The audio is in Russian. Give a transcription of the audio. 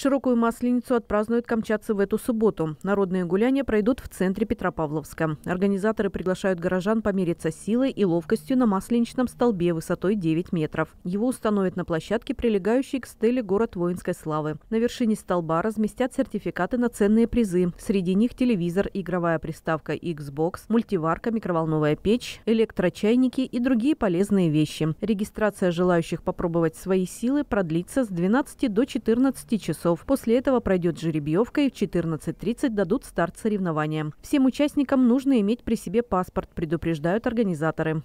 Широкую масленицу отпразднуют камчатцы в эту субботу. Народные гуляния пройдут в центре Петропавловска. Организаторы приглашают горожан помериться силой и ловкостью на масленичном столбе высотой 9 метров. Его установят на площадке, прилегающей к стеле город воинской славы. На вершине столба разместят сертификаты на ценные призы. Среди них телевизор, игровая приставка Xbox, мультиварка, микроволновая печь, электрочайники и другие полезные вещи. Регистрация желающих попробовать свои силы продлится с 12 до 14 часов часов. После этого пройдет жеребьевка и в 14.30 дадут старт соревнованиям. Всем участникам нужно иметь при себе паспорт, предупреждают организаторы.